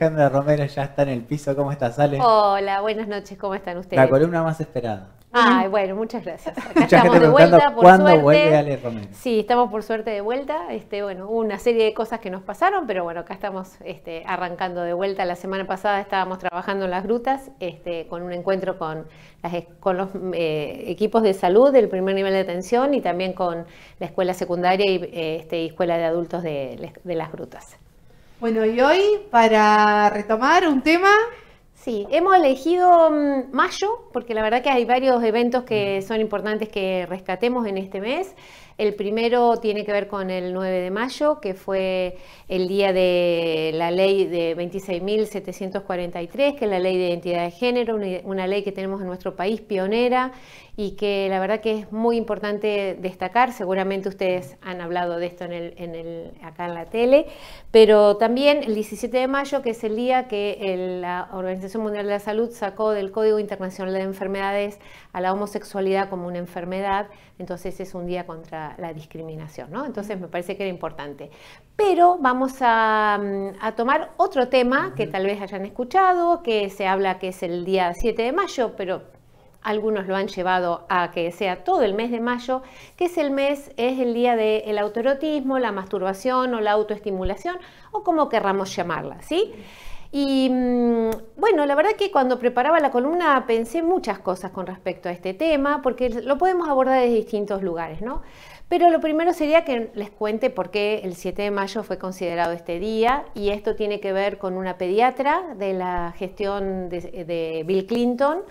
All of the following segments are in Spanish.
Alejandra Romero ya está en el piso. ¿Cómo estás, Ale? Hola, buenas noches. ¿Cómo están ustedes? La columna más esperada. Ay, bueno, muchas gracias. Acá estamos de vuelta, por ¿cuándo suerte. vuelve Ale Romero? Sí, estamos por suerte de vuelta. Este, bueno, hubo una serie de cosas que nos pasaron, pero bueno, acá estamos este, arrancando de vuelta. La semana pasada estábamos trabajando en las grutas este, con un encuentro con, e-, con los eh, equipos de salud del primer nivel de atención y también con la escuela secundaria y, eh, este, escuela de adultos de las grutas. Bueno, y hoy para retomar un tema. Sí, hemos elegido mm, mayo, porque la verdad que hay varios eventos que son importantes que rescatemos en este mes. El primero tiene que ver con el 9 de mayo, que fue el día de la ley de 26.743, que es la ley de identidad de género, una ley que tenemos en nuestro país pionera y que la verdad que es muy importante destacar. Seguramente ustedes han hablado de esto en el, en el, acá en la tele, pero también el 17 de mayo, que es el día que la Organización Mundial de la Salud sacó del Código Internacional de Enfermedades a la homosexualidad como una enfermedad, entonces es un día contra la, discriminación, ¿no? Entonces me parece que era importante. Pero vamos a, mm, tomar otro tema que tal vez hayan escuchado, que se habla que es el día 7 de mayo, pero algunos lo han llevado a que sea todo el mes de mayo, que es el mes, es el día del autoerotismo, la masturbación o la autoestimulación, o como querramos llamarla, ¿sí? Y mm, bueno, la verdad que cuando preparaba la columna pensé muchas cosas con respecto a este tema, porque lo podemos abordar desde distintos lugares, ¿no? Pero lo primero sería que les cuente por qué el 7 de mayo fue considerado este día y esto tiene que ver con una pediatra de la gestión de, Bill Clinton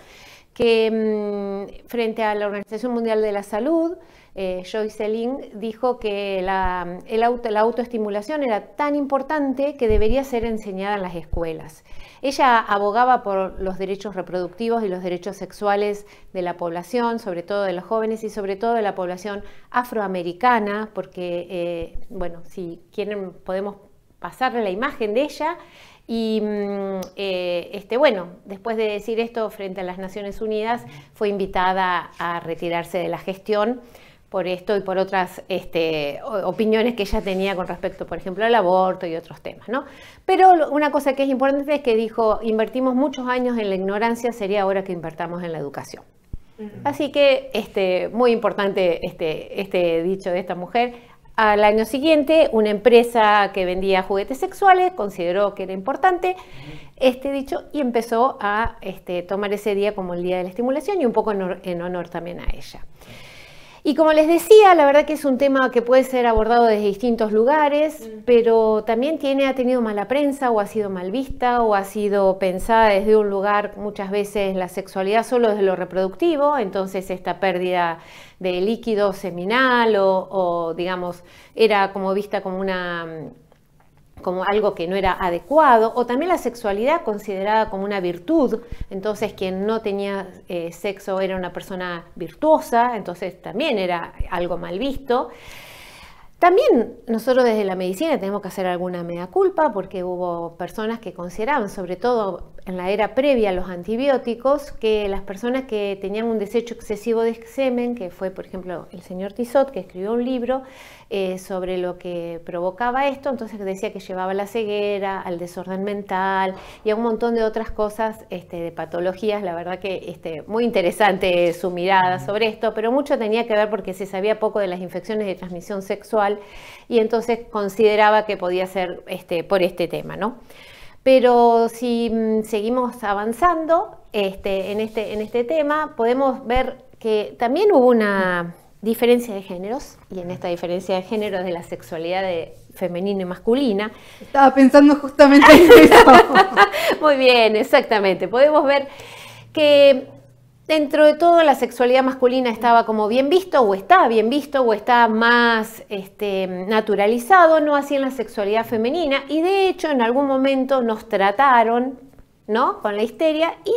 que mm, frente a la Organización Mundial de la Salud Joy eh, Joyce dijo que la, autoestimulación era tan importante que debería ser enseñada en las escuelas. Ella abogaba por los derechos reproductivos y los derechos sexuales de la población, sobre todo de los jóvenes y sobre todo de la población afroamericana, porque, eh, bueno, si quieren podemos pasarle la imagen de ella. Y mm, eh, este, bueno, después de decir esto frente a las Naciones Unidas, fue invitada a retirarse de la gestión por esto y por otras este, opiniones que ella tenía con respecto, por ejemplo, al aborto y otros temas, Pero una cosa que es importante es que dijo, invertimos muchos años en la ignorancia, sería ahora que invertamos en la educación. Así que este, muy importante este, este, dicho de esta mujer. Al año siguiente, una empresa que vendía juguetes sexuales consideró que era importante este dicho y empezó a este, tomar ese día como el día de la estimulación y un poco en, en honor también a ella. Y como les decía, la verdad que es un tema que puede ser abordado desde distintos lugares, mm. pero también tiene, ha tenido mala prensa o ha sido mal vista o ha sido pensada desde un lugar muchas veces la sexualidad solo desde lo reproductivo, entonces esta pérdida de líquido seminal o digamos, era como vista como una como algo que no era adecuado, o también la sexualidad considerada como una virtud, entonces quien no tenía eh, sexo era una persona virtuosa, entonces también era algo mal visto. También nosotros desde la medicina tenemos que hacer alguna mea culpa porque hubo personas que consideraban, sobre todo en la era previa a los antibióticos que las personas que tenían un desecho excesivo de semen, que fue por ejemplo el señor Tissot, que escribió un libro eh, sobre lo que provocaba esto, entonces decía que llevaba la ceguera, al desorden mental y a un montón de otras cosas este, de patologías. La verdad que este, muy interesante su mirada sobre esto, pero mucho tenía que ver porque se sabía poco de las infecciones de transmisión sexual y entonces consideraba que podía ser este, por este tema, ¿no? Pero si mm, seguimos avanzando este, en, este, en este tema, podemos ver que también hubo una diferencia de géneros, y en esta diferencia de géneros de la sexualidad femenina y masculina. Estaba pensando justamente en eso. Muy bien, exactamente. Podemos ver que dentro de todo la sexualidad masculina estaba como bien visto o está bien visto o está más este, naturalizado, no así en la sexualidad femenina y de hecho en algún momento nos trataron ¿no? con la histeria y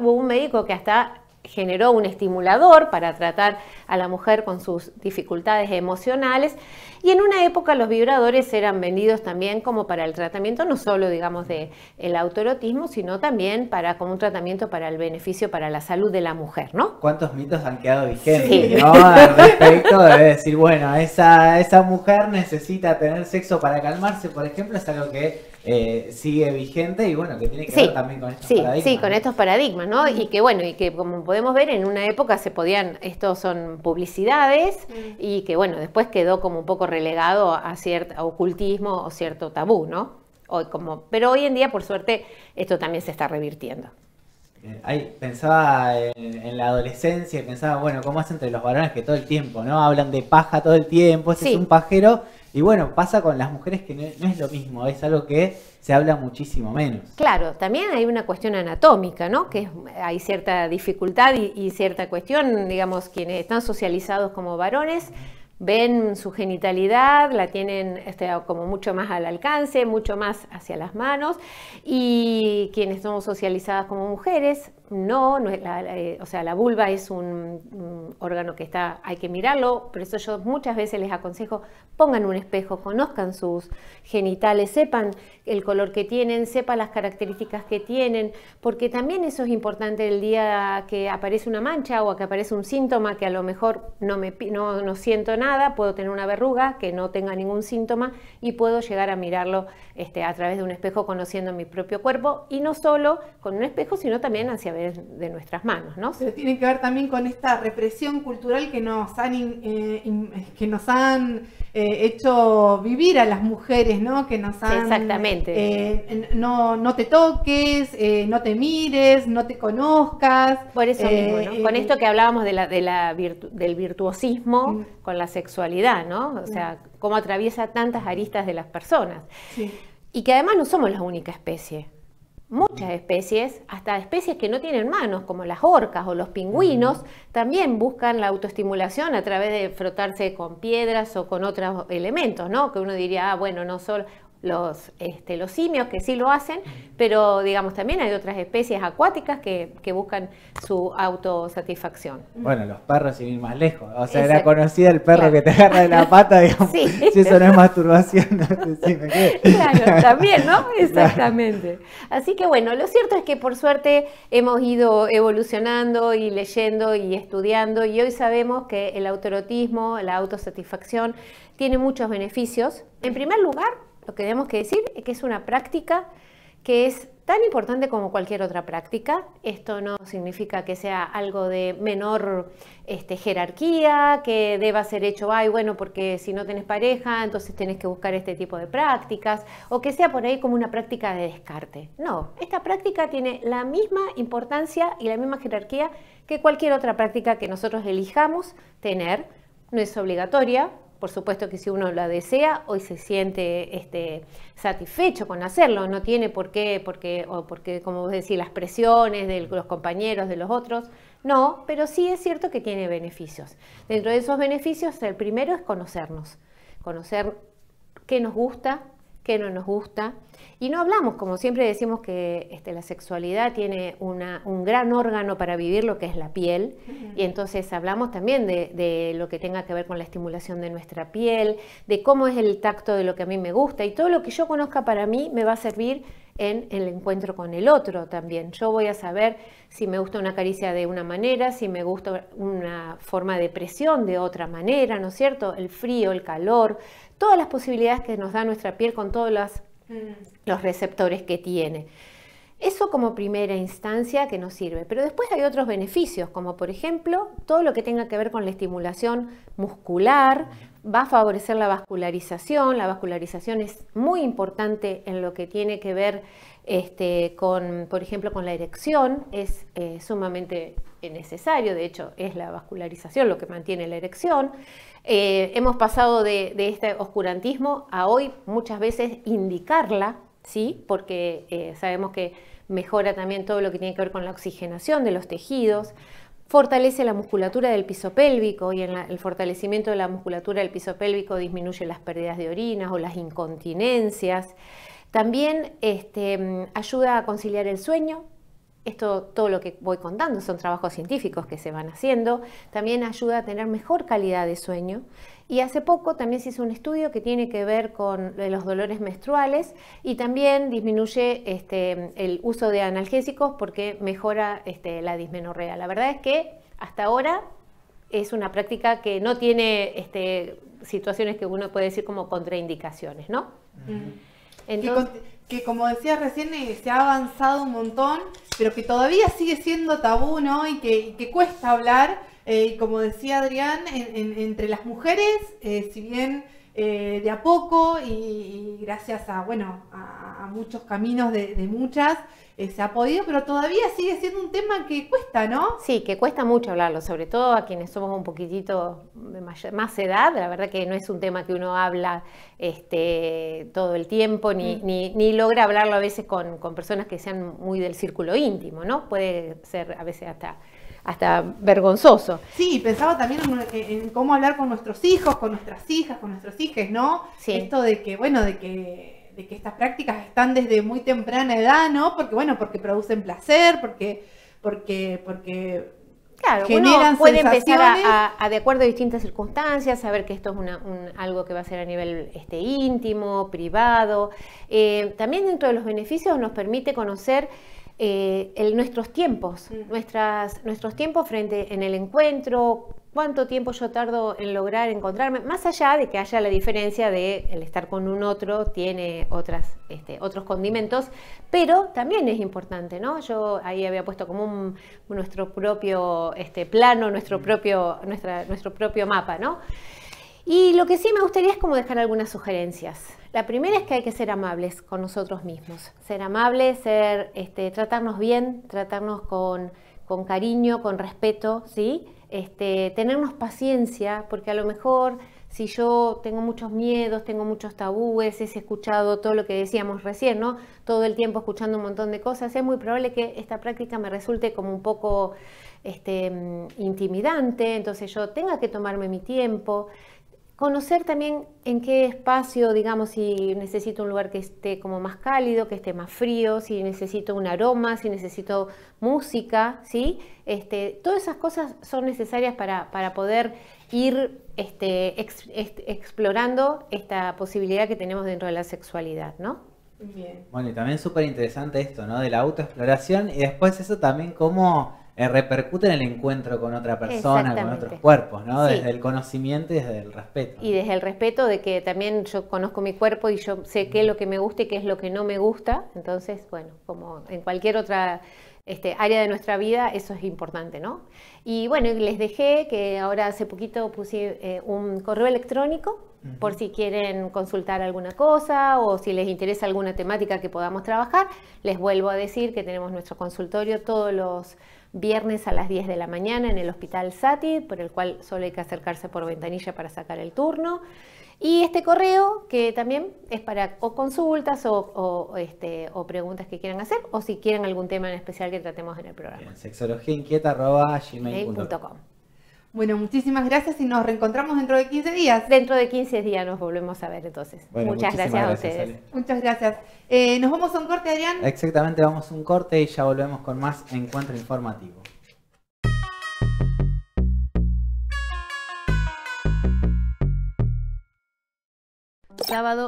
hubo un médico que hasta generó un estimulador para tratar a la mujer con sus dificultades emocionales y en una época los vibradores eran vendidos también como para el tratamiento no solo digamos de el autoerotismo sino también para como un tratamiento para el beneficio para la salud de la mujer ¿no? ¿Cuántos mitos han quedado vigentes al respecto de decir bueno esa, esa mujer necesita tener sexo para calmarse por ejemplo es algo que eh, sigue vigente y bueno, que tiene que ver también con estos paradigmas. Sí, con estos paradigmas, ¿no? Y que bueno, y que como podemos ver, en una época se podían, estos son publicidades y que bueno, después quedó como un poco relegado a cierto ocultismo o cierto tabú, ¿no? Hoy como, pero hoy en día, por suerte, esto también se está revirtiendo. Eh, pensaba eh, en, la adolescencia, pensaba, bueno, ¿cómo es entre los varones que todo el tiempo, ¿no? Hablan de paja todo el tiempo, este es un pajero, y bueno, pasa con las mujeres que no, es lo mismo, es algo que se habla muchísimo menos. Claro, también hay una cuestión anatómica, ¿no? Que hay cierta dificultad y, cierta cuestión, digamos, quienes están socializados como varones ven su genitalidad, la tienen este, como mucho más al alcance, mucho más hacia las manos, y quienes son socializadas como mujeres no, eh, o sea, la vulva es un, órgano que está, hay que mirarlo, por eso yo muchas veces les aconsejo, pongan un espejo, conozcan sus genitales, sepan el color que tienen, sepan las características que tienen, porque también eso es importante el día que aparece una mancha o que aparece un síntoma que a lo mejor no, me, no siento nada, puedo tener una verruga que no tenga ningún síntoma y puedo llegar a mirarlo este, a través de un espejo conociendo mi propio cuerpo y no solo con un espejo, sino también hacia de, nuestras manos. ¿no? Pero tiene que ver también con esta represión cultural que nos han, eh, que nos han eh, hecho vivir a las mujeres, ¿no? que nos han... Exactamente. Eh, no, no te toques, no te mires, no te conozcas. Por eso mismo, con esto que hablábamos de la, del virtuosismo mm. con la sexualidad, ¿no? o mm. sea, cómo atraviesa tantas aristas de las personas. Y que además no somos la única especie muchas especies, hasta especies que no tienen manos, como las orcas o los pingüinos, también buscan la autoestimulación a través de frotarse con piedras o con otros elementos, ¿no? Que uno diría, ah, bueno, no solo, los, este, los simios que sí lo hacen, pero digamos también hay otras especies acuáticas que, buscan su autosatisfacción. Bueno, los perros sin ir más lejos. O sea, era conocida el perro que te agarra de la pata, digamos. Sí. Si eso no es masturbación, no Claro, también, ¿no? Exactamente. Así que bueno, lo cierto es que por suerte hemos ido evolucionando y leyendo y estudiando y hoy sabemos que el autorotismo, la autosatisfacción, tiene muchos beneficios. En primer lugar, lo que tenemos que decir es que es una práctica que es tan importante como cualquier otra práctica. Esto no significa que sea algo de menor este, jerarquía, que deba ser hecho, ay, bueno, porque si no tienes pareja, entonces tienes que buscar este tipo de prácticas, o que sea por ahí como una práctica de descarte. No, esta práctica tiene la misma importancia y la misma jerarquía que cualquier otra práctica que nosotros elijamos tener. No es obligatoria, por supuesto que si uno la desea, hoy se siente este, satisfecho con hacerlo, no tiene por qué, porque, o porque, como vos decís, las presiones de los compañeros, de los otros, no, pero sí es cierto que tiene beneficios. Dentro de esos beneficios, el primero es conocernos, conocer qué nos gusta, que no nos gusta. Y no hablamos, como siempre decimos que este, la sexualidad tiene un gran órgano para vivir lo que es la piel. Y entonces hablamos también de, de, lo que tenga que ver con la estimulación de nuestra piel, de cómo es el tacto de lo que a mí me gusta. Y todo lo que yo conozca para mí me va a servir en el encuentro con el otro también. Yo voy a saber si me gusta una caricia de una manera, si me gusta una forma de presión de otra manera, ¿no es cierto? El frío, el calor, todas las posibilidades que nos da nuestra piel con todos los, mm. los receptores que tiene. Eso como primera instancia que nos sirve, pero después hay otros beneficios, como por ejemplo todo lo que tenga que ver con la estimulación muscular, va a favorecer la vascularización, la vascularización es muy importante en lo que tiene que ver este, con, por ejemplo, con la erección, es eh, sumamente necesario, de hecho es la vascularización lo que mantiene la erección. Eh, hemos pasado de este oscurantismo a hoy muchas veces indicarla ¿sí? porque eh, sabemos que mejora también todo lo que tiene que ver con la oxigenación de los tejidos, fortalece la musculatura del piso pélvico y en el fortalecimiento de la musculatura del piso pélvico disminuye las pérdidas de orinas o las incontinencias. También este, ayuda a conciliar el sueño. Esto, todo lo que voy contando son trabajos científicos que se van haciendo. También ayuda a tener mejor calidad de sueño. Y hace poco también se hizo un estudio que tiene que ver con eh, los dolores menstruales y también disminuye este, el uso de analgésicos porque mejora este, la dismenorrea. La verdad es que hasta ahora es una práctica que no tiene este, situaciones que uno puede decir como contraindicaciones, ¿no? que, como decía recién eh, se ha avanzado un montón, pero que todavía sigue siendo tabú, ¿no? que, y que cuesta hablar eh, como decía Adrián, entre las mujeres, eh, si bien eh, de a poco y, gracias a, bueno, a, muchos caminos de, muchas, se ha podido, pero todavía sigue siendo un tema que cuesta, ¿no? Sí, que cuesta mucho hablarlo, sobre todo a quienes somos un poquitito más edad, la verdad que no es un tema que uno habla este, todo el tiempo, mm. ni, ni, logra hablarlo a veces con, con personas que sean muy del círculo íntimo, ¿no? Puede ser a veces hasta hasta vergonzoso. Sí, pensaba también en, cómo hablar con nuestros hijos, con nuestras hijas, con nuestros hijos, ¿no? Sí. Esto de que, bueno, de que, que estas prácticas están desde muy temprana edad, ¿no? Porque, bueno, porque producen placer, porque, porque, porque Claro, puede empezar a, de acuerdo a distintas circunstancias, saber que esto es una, algo que va a ser a nivel este, íntimo, privado. Eh, también dentro de los beneficios nos permite conocer eh, nuestros tiempos, mm. nuestras, nuestros tiempos frente en el encuentro, cuánto tiempo yo tardo en lograr encontrarme, más allá de que haya la diferencia de el estar con un otro tiene otras, este, otros condimentos, pero también es importante, ¿no? Yo ahí había puesto como nuestro propio este, plano, nuestro mm. propio, nuestra, nuestro propio mapa, ¿no? Y lo que sí me gustaría es como dejar algunas sugerencias. La primera es que hay que ser amables con nosotros mismos. Ser amables, ser, este, tratarnos bien, tratarnos con, cariño, con respeto, ¿sí? Este, tenernos paciencia, porque a lo mejor si yo tengo muchos miedos, tengo muchos tabúes, he escuchado todo lo que decíamos recién, ¿no? Todo el tiempo escuchando un montón de cosas, es muy probable que esta práctica me resulte como un poco este, mm, intimidante, entonces yo tenga que tomarme mi tiempo. Conocer también en qué espacio, digamos, si necesito un lugar que esté como más cálido, que esté más frío, si necesito un aroma, si necesito música, ¿sí? Este, todas esas cosas son necesarias para, para poder ir este, explorando esta posibilidad que tenemos dentro de la sexualidad, ¿no? Bien. Bueno, y también súper interesante esto, ¿no? De la autoexploración y después eso también como repercuten eh, repercute en el encuentro con otra persona, con otros cuerpos, ¿no? Desde el conocimiento y desde el respeto. Y desde el respeto de que también yo conozco mi cuerpo y yo sé qué es lo que me gusta y qué es lo que no me gusta. Entonces, bueno, como en cualquier otra este, área de nuestra vida, eso es importante, ¿no? Y bueno, les dejé que ahora hace poquito puse eh, un correo electrónico por si quieren consultar alguna cosa o si les interesa alguna temática que podamos trabajar. Les vuelvo a decir que tenemos nuestro consultorio todos los viernes a las 10 de la mañana en el Hospital Sati, por el cual solo hay que acercarse por ventanilla para sacar el turno. Y este correo que también es para o consultas o, este, o preguntas que quieran hacer o si quieren algún tema en especial que tratemos en el programa. sexologiainquieta.gmail.com Bueno, muchísimas gracias y nos reencontramos dentro de 15 días. Dentro de 15 días nos volvemos a ver entonces. Muchas gracias, a ustedes. Muchas gracias. nos vamos a un corte, Adrián. Exactamente, vamos a un corte y ya volvemos con más encuentro informativo. sábado